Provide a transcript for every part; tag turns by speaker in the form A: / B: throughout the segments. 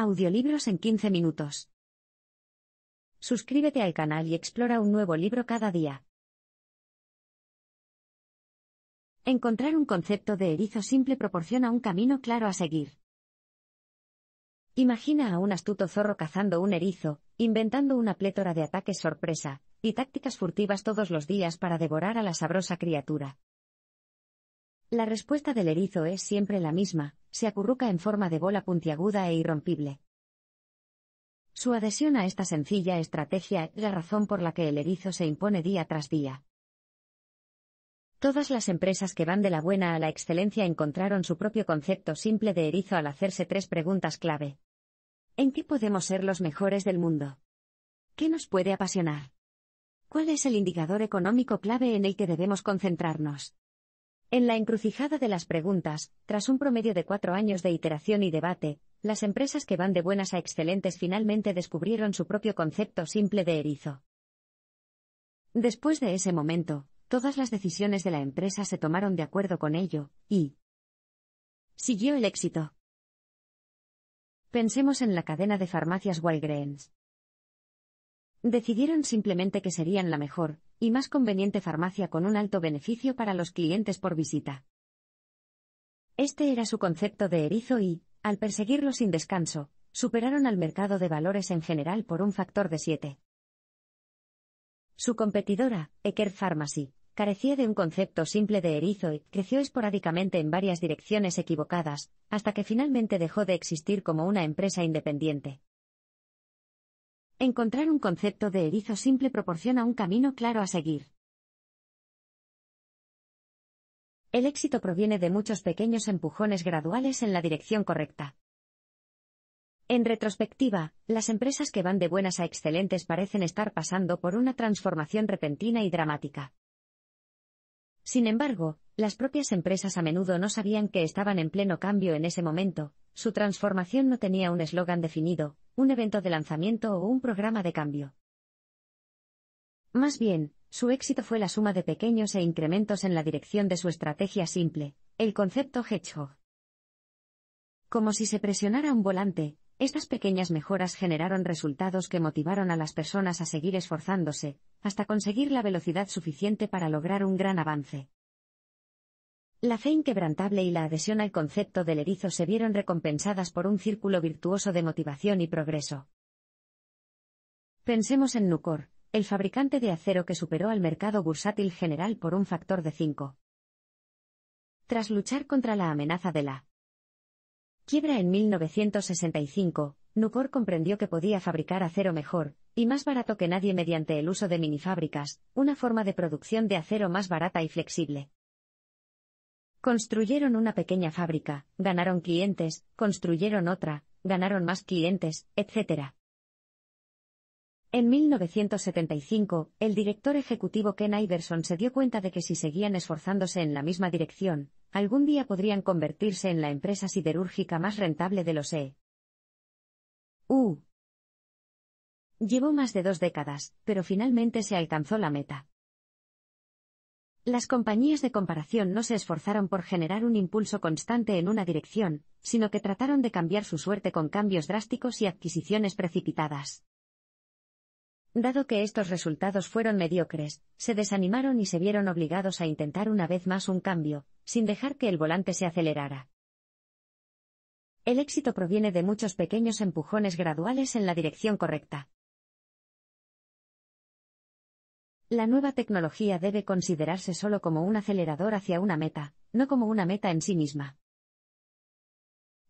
A: Audiolibros en 15 minutos. Suscríbete al canal y explora un nuevo libro cada día. Encontrar un concepto de erizo simple proporciona un camino claro a seguir.
B: Imagina a un astuto zorro cazando un erizo, inventando una plétora de ataques sorpresa, y tácticas furtivas todos los días para devorar a la sabrosa criatura. La respuesta del erizo es siempre la misma, se acurruca en forma de bola puntiaguda e irrompible. Su adhesión a esta sencilla estrategia es la razón por la que el erizo se impone día tras día. Todas las empresas que van de la buena a la excelencia encontraron su propio concepto simple de erizo al hacerse tres preguntas clave. ¿En qué podemos ser los mejores del mundo? ¿Qué nos puede apasionar? ¿Cuál es el indicador económico clave en el que debemos concentrarnos? En la encrucijada de las preguntas, tras un promedio de cuatro años de iteración y debate, las empresas que van de buenas a excelentes finalmente descubrieron su propio concepto simple de erizo.
A: Después de ese momento, todas las decisiones de la empresa se tomaron de acuerdo con ello, y siguió el éxito. Pensemos en la cadena de farmacias Walgreens. Decidieron simplemente que
B: serían la mejor y más conveniente farmacia con un alto beneficio para los clientes por visita. Este era su concepto de erizo y, al perseguirlo sin descanso, superaron al mercado de valores en general por un factor de 7. Su competidora, Eker Pharmacy, carecía de un concepto simple de erizo y creció esporádicamente en varias direcciones equivocadas, hasta que finalmente dejó de existir como una empresa
A: independiente. Encontrar un concepto de erizo simple proporciona un camino claro a seguir. El éxito proviene de muchos pequeños empujones graduales en la dirección correcta.
B: En retrospectiva, las empresas que van de buenas a excelentes parecen estar pasando por una transformación repentina y dramática. Sin embargo, las propias empresas a menudo no sabían que estaban en pleno cambio en ese momento, su transformación no tenía un eslogan definido, un evento de lanzamiento o un programa de cambio. Más bien, su éxito fue la suma de pequeños e incrementos en la dirección de su estrategia simple, el concepto Hedgehog. Como si se presionara un volante, estas pequeñas mejoras generaron resultados que motivaron a las personas a seguir esforzándose, hasta conseguir la velocidad suficiente para lograr un gran avance. La fe inquebrantable y la adhesión al concepto del erizo se vieron recompensadas por un círculo virtuoso de motivación y progreso. Pensemos en Nucor, el fabricante de acero que superó al mercado bursátil general por un factor de 5. Tras luchar contra la amenaza de la quiebra en 1965, Nucor comprendió que podía fabricar acero mejor, y más barato que nadie mediante el uso de minifábricas, una forma de producción de acero más barata y flexible. Construyeron una pequeña fábrica, ganaron clientes, construyeron otra, ganaron más clientes, etc. En 1975, el director ejecutivo Ken Iverson se dio cuenta de que si seguían esforzándose en la misma dirección, algún día podrían convertirse en la empresa siderúrgica más rentable de los E.
A: U. Llevó más de dos décadas, pero finalmente se alcanzó la meta. Las compañías de comparación no se esforzaron
B: por generar un impulso constante en una dirección, sino que trataron de cambiar su suerte con cambios drásticos y adquisiciones precipitadas. Dado que estos resultados fueron mediocres, se desanimaron y se vieron obligados a intentar una vez más un cambio, sin
A: dejar que el volante se acelerara. El éxito proviene de muchos pequeños empujones graduales en la dirección correcta.
B: La nueva tecnología debe considerarse solo como un acelerador hacia una meta, no como una meta en sí misma.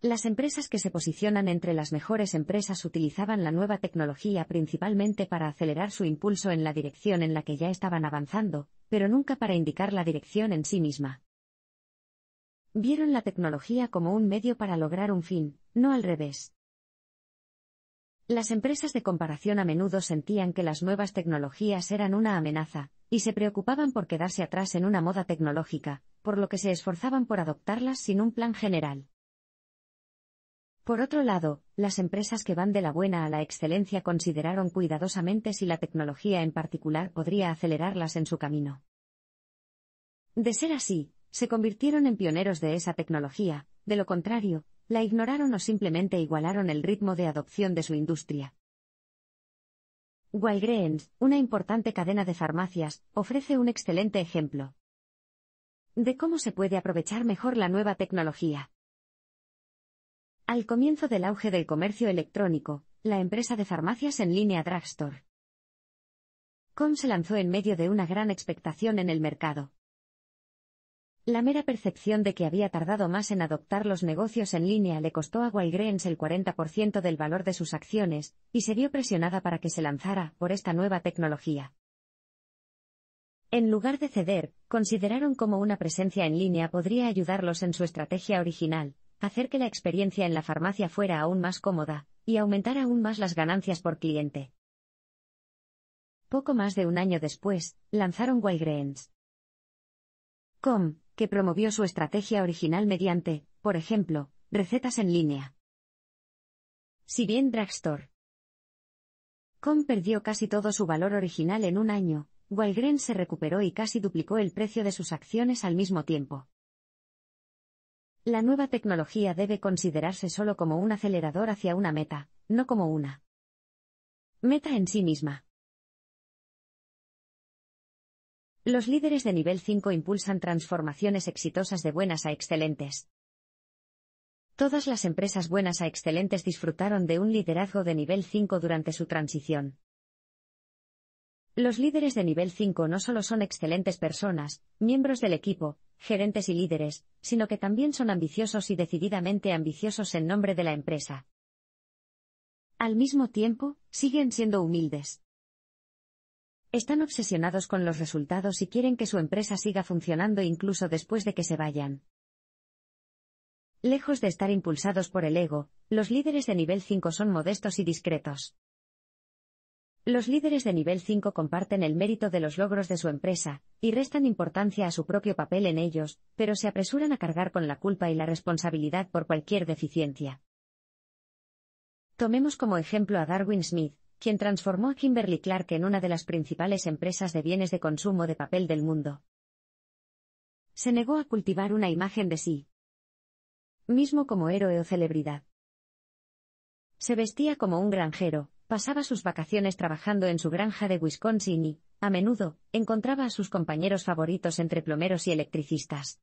B: Las empresas que se posicionan entre las mejores empresas utilizaban la nueva tecnología principalmente para acelerar su impulso en la dirección en la que ya estaban avanzando, pero nunca para indicar la dirección en sí misma. Vieron la tecnología como un medio para lograr un fin, no al revés. Las empresas de comparación a menudo sentían que las nuevas tecnologías eran una amenaza, y se preocupaban por quedarse atrás en una moda tecnológica, por lo que se esforzaban por adoptarlas sin un plan general. Por otro lado, las empresas que van de la buena a la excelencia consideraron cuidadosamente si la tecnología en particular podría acelerarlas en su camino. De ser así, se convirtieron en pioneros de esa tecnología, de lo contrario, la ignoraron o simplemente igualaron el ritmo de adopción de su industria. Walgreens, una importante cadena de farmacias, ofrece un excelente ejemplo de cómo se puede aprovechar mejor la nueva tecnología. Al comienzo del auge del comercio electrónico, la empresa de farmacias en línea Drugstore. se lanzó en medio de una gran expectación en el mercado. La mera percepción de que había tardado más en adoptar los negocios en línea le costó a Walgreens el 40% del valor de sus acciones, y se vio presionada para que se lanzara por esta nueva tecnología. En lugar de ceder, consideraron cómo una presencia en línea podría ayudarlos en su estrategia original, hacer que la experiencia en la farmacia fuera aún más cómoda,
A: y aumentar aún más las ganancias por cliente. Poco más de un año después, lanzaron Walgreens. Com, que promovió su
B: estrategia original mediante, por ejemplo, recetas en línea. Si bien Dragstore Com perdió casi todo su valor original en un año, Walgreens se recuperó y casi duplicó el precio de sus acciones al mismo tiempo.
A: La nueva tecnología debe considerarse solo como un acelerador hacia una meta, no como una meta en sí misma. Los líderes de nivel 5 impulsan transformaciones exitosas de
B: buenas a excelentes. Todas las empresas buenas a excelentes disfrutaron de un liderazgo de nivel 5 durante su transición. Los líderes de nivel 5 no solo son excelentes personas, miembros del equipo, gerentes y líderes, sino que también son ambiciosos y decididamente ambiciosos en nombre de la empresa. Al mismo tiempo, siguen siendo humildes. Están obsesionados con los resultados y quieren que su empresa siga funcionando incluso después de que se vayan. Lejos de estar impulsados por el ego, los líderes de nivel 5 son modestos y discretos. Los líderes de nivel 5 comparten el mérito de los logros de su empresa, y restan importancia a su propio papel en ellos, pero se apresuran a cargar con la culpa y la responsabilidad por cualquier deficiencia. Tomemos como ejemplo a Darwin Smith, quien transformó a Kimberly Clark en una de las principales
A: empresas de bienes de consumo de papel del mundo. Se negó a cultivar una imagen de sí mismo como héroe o celebridad.
B: Se vestía como un granjero, pasaba sus vacaciones trabajando en su granja de Wisconsin y, a menudo, encontraba a sus compañeros favoritos entre plomeros y electricistas.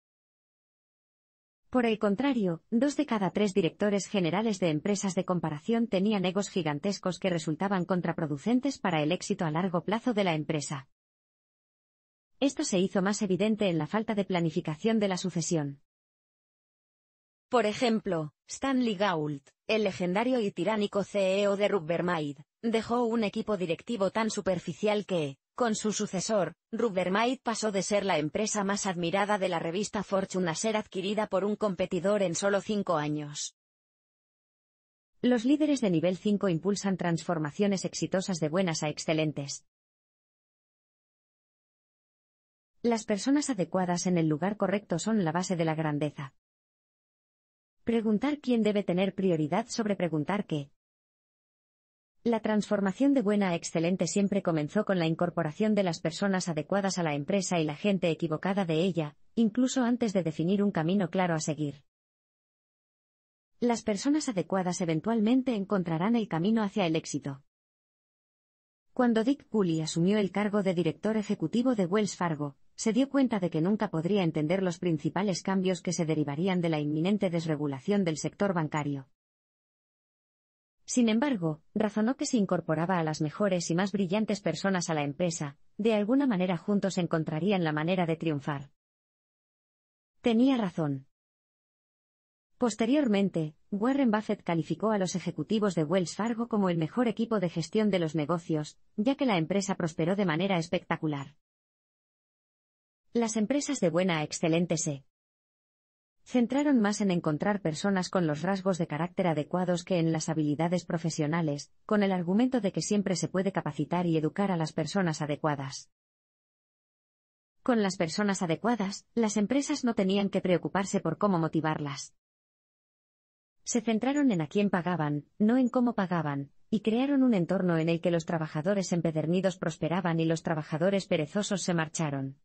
B: Por el contrario, dos de cada tres directores generales de empresas de comparación tenían egos gigantescos que resultaban contraproducentes para el éxito a largo plazo de la empresa. Esto se hizo más evidente en la falta de planificación de la sucesión. Por ejemplo, Stanley Gault, el legendario y tiránico CEO de Rubbermaid, dejó un equipo directivo tan superficial que, con su sucesor, Rubbermaid pasó de ser la empresa más admirada de la revista Fortune a ser adquirida por un competidor en solo cinco años. Los líderes de nivel 5 impulsan transformaciones exitosas de buenas a excelentes. Las personas adecuadas en el lugar correcto son la base de la grandeza. Preguntar quién debe tener prioridad sobre preguntar qué. La transformación de buena a excelente siempre comenzó con la incorporación de las personas adecuadas a la empresa y la gente equivocada de ella, incluso antes de definir un camino claro a seguir. Las personas adecuadas eventualmente encontrarán el camino hacia el éxito. Cuando Dick Cooley asumió el cargo de director ejecutivo de Wells Fargo, se dio cuenta de que nunca podría entender los principales cambios que se derivarían de la inminente desregulación del sector bancario. Sin embargo, razonó que si incorporaba a las mejores y más brillantes personas a la empresa, de alguna manera juntos encontrarían la manera de triunfar. Tenía razón. Posteriormente, Warren Buffett calificó a los ejecutivos de Wells Fargo como el mejor equipo de gestión de los negocios, ya que la empresa prosperó de manera espectacular. Las empresas de buena a excelente se centraron más en encontrar personas con los rasgos de carácter adecuados que en las habilidades profesionales, con el argumento de que siempre se puede capacitar y educar a las personas adecuadas. Con las personas adecuadas, las empresas no tenían que preocuparse por cómo motivarlas. Se centraron en a quién pagaban, no en cómo pagaban, y crearon un entorno en el que los trabajadores empedernidos prosperaban y los trabajadores perezosos se marcharon.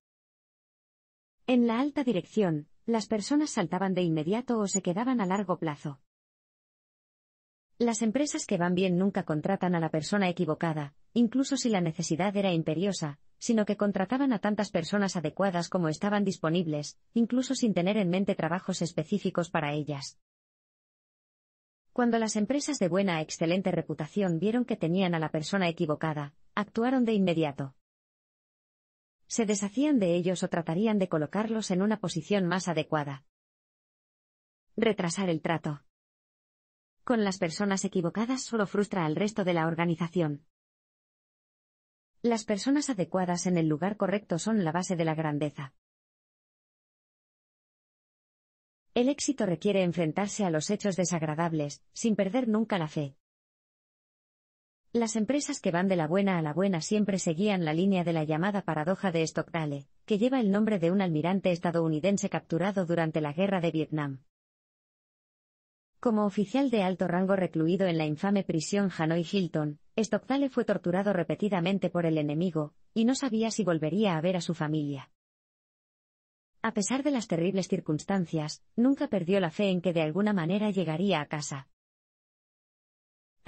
B: En la alta dirección, las personas saltaban de inmediato o se quedaban a largo plazo. Las empresas que van bien nunca contratan a la persona equivocada, incluso si la necesidad era imperiosa, sino que contrataban a tantas personas adecuadas como estaban disponibles, incluso sin tener en mente trabajos específicos para ellas. Cuando las empresas de buena a excelente reputación vieron que tenían a la persona equivocada, actuaron de inmediato se deshacían de ellos o tratarían de colocarlos en una posición más adecuada.
A: Retrasar el trato. Con las personas equivocadas solo frustra al resto de la organización. Las personas adecuadas en el lugar correcto son la base de la grandeza.
B: El éxito requiere enfrentarse a los hechos desagradables, sin perder nunca la fe. Las empresas que van de la buena a la buena siempre seguían la línea de la llamada paradoja de Stockdale, que lleva el nombre de un almirante estadounidense capturado durante la guerra de Vietnam. Como oficial de alto rango recluido en la infame prisión Hanoi Hilton, Stockdale fue torturado repetidamente por el enemigo, y no sabía si volvería a ver a su familia. A pesar de las terribles circunstancias, nunca perdió la fe en que de alguna manera llegaría a casa.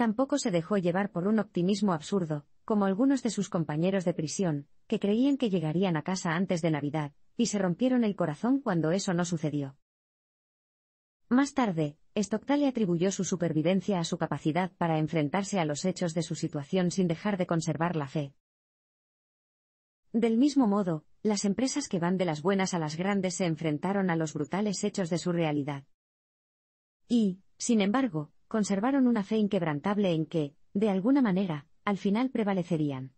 B: Tampoco se dejó llevar por un optimismo absurdo, como algunos de sus compañeros de prisión, que creían que llegarían a casa antes de Navidad, y se rompieron el corazón cuando eso no sucedió. Más tarde, Stockdale atribuyó su supervivencia a su capacidad para enfrentarse a los hechos de su situación sin dejar de conservar la fe. Del mismo modo, las empresas que van de las buenas a las grandes se enfrentaron a los brutales hechos de su realidad. Y, sin embargo, conservaron una fe inquebrantable en que, de alguna manera, al final prevalecerían.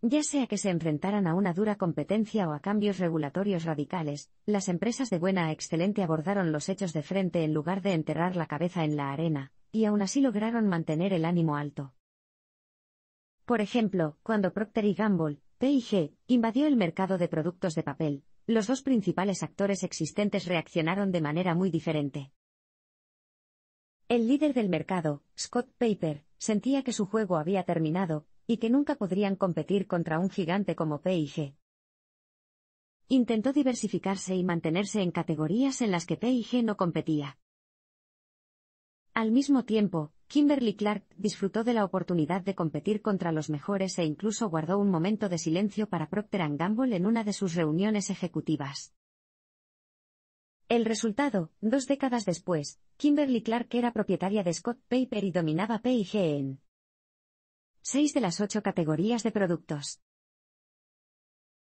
B: Ya sea que se enfrentaran a una dura competencia o a cambios regulatorios radicales, las empresas de buena a excelente abordaron los hechos de frente en lugar de enterrar la cabeza en la arena, y aún así lograron mantener el ánimo alto. Por ejemplo, cuando Procter y Gamble, P&G, invadió el mercado de productos de papel, los dos principales actores existentes reaccionaron de manera muy diferente. El líder del mercado, Scott Paper, sentía que su juego había terminado, y que nunca podrían competir contra un gigante como PIG. Intentó diversificarse y mantenerse en categorías en las que PIG no competía. Al mismo tiempo, Kimberly Clark disfrutó de la oportunidad de competir contra los mejores e incluso guardó un momento de silencio para Procter Gamble en una de sus reuniones ejecutivas. El resultado, dos décadas después, Kimberly Clark era propietaria de Scott Paper y dominaba P&G en seis de las ocho categorías de productos.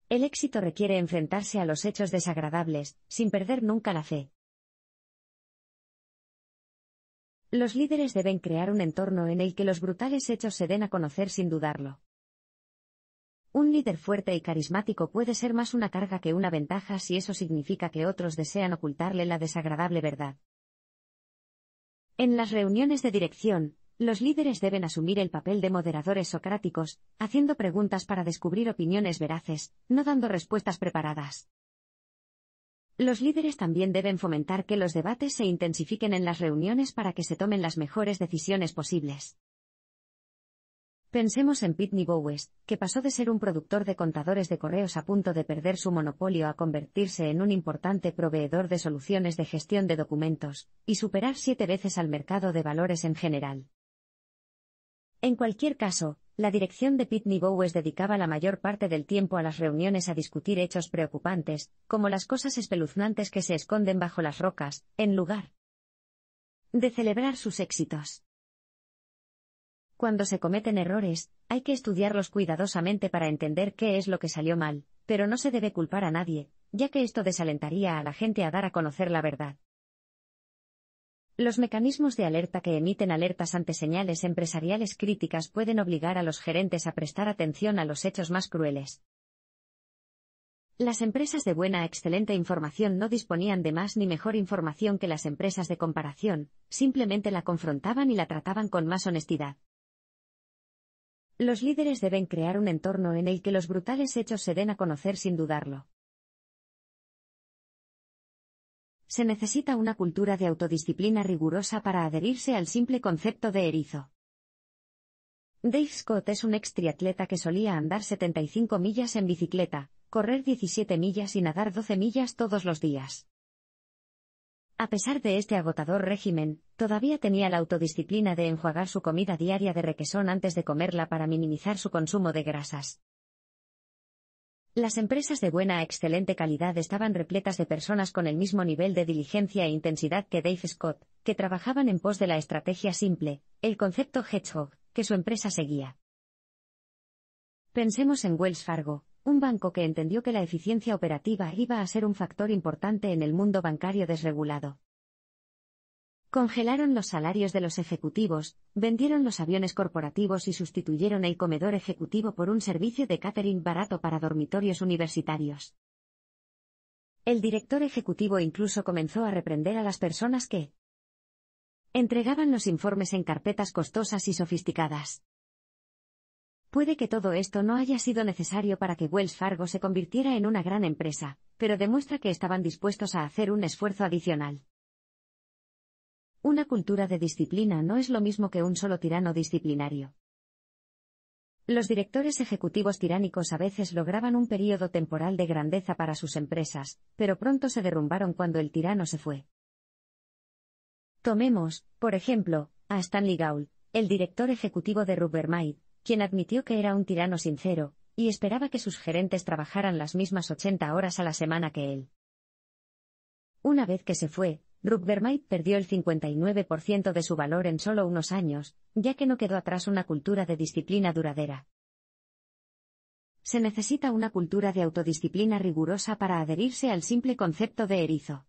A: El éxito requiere enfrentarse a los hechos desagradables, sin perder nunca la fe. Los líderes deben crear un entorno en el que los brutales hechos se den a conocer sin dudarlo.
B: Un líder fuerte y carismático puede ser más una carga que una ventaja si eso significa que otros desean ocultarle la desagradable verdad. En las reuniones de dirección, los líderes deben asumir el papel de moderadores socráticos, haciendo preguntas para descubrir opiniones veraces, no dando respuestas preparadas. Los líderes también deben fomentar que los debates se intensifiquen en las reuniones para que se tomen las mejores decisiones posibles. Pensemos en Pitney Bowes, que pasó de ser un productor de contadores de correos a punto de perder su monopolio a convertirse en un importante proveedor de soluciones de gestión de documentos, y superar siete veces al mercado de valores en general. En cualquier caso, la dirección de Pitney Bowes dedicaba la mayor parte del tiempo a las reuniones a discutir hechos preocupantes, como las cosas espeluznantes que se esconden bajo las rocas, en lugar de celebrar sus éxitos. Cuando se cometen errores, hay que estudiarlos cuidadosamente para entender qué es lo que salió mal, pero no se debe culpar a nadie, ya que esto desalentaría a la gente a dar a conocer la verdad. Los mecanismos de alerta que emiten alertas ante señales empresariales críticas pueden obligar a los gerentes a prestar atención a los hechos más crueles. Las empresas de buena excelente información no disponían de más ni mejor información que las empresas de comparación, simplemente la confrontaban y la
A: trataban con más honestidad. Los líderes deben crear un entorno en el que los brutales hechos se den a conocer sin dudarlo.
B: Se necesita una cultura de autodisciplina rigurosa para adherirse al simple concepto de erizo. Dave Scott es un ex triatleta que solía andar 75 millas en bicicleta, correr 17 millas y nadar 12 millas todos los días. A pesar de este agotador régimen, todavía tenía la autodisciplina de enjuagar su comida diaria de requesón antes de comerla para minimizar su consumo de grasas. Las empresas de buena a excelente calidad estaban repletas de personas con el mismo nivel de diligencia e intensidad que Dave Scott, que trabajaban en pos de la estrategia simple, el concepto Hedgehog, que su empresa seguía. Pensemos en Wells Fargo, un banco que entendió que la eficiencia operativa iba a ser un factor importante en el mundo bancario desregulado. Congelaron los salarios de los ejecutivos, vendieron los aviones corporativos y sustituyeron el comedor ejecutivo por un servicio de catering barato para dormitorios universitarios. El director ejecutivo incluso comenzó a reprender a las personas que entregaban los informes en carpetas costosas y sofisticadas. Puede que todo esto no haya sido necesario para que Wells Fargo se convirtiera en una gran empresa, pero demuestra que estaban dispuestos a hacer un esfuerzo adicional. Una cultura de disciplina no es lo mismo que un solo tirano disciplinario. Los directores ejecutivos tiránicos a veces lograban un periodo temporal de grandeza para sus empresas, pero pronto se derrumbaron cuando el tirano se fue. Tomemos, por ejemplo, a Stanley Gaul, el director ejecutivo de Rubbermaid, quien admitió que era un tirano sincero, y esperaba que sus gerentes trabajaran las mismas 80 horas a la semana que él. Una vez que se fue, Rubbermaid perdió el 59% de su valor en solo unos años, ya que no quedó atrás una cultura de disciplina duradera.
A: Se necesita una cultura de autodisciplina rigurosa para adherirse al simple concepto de erizo.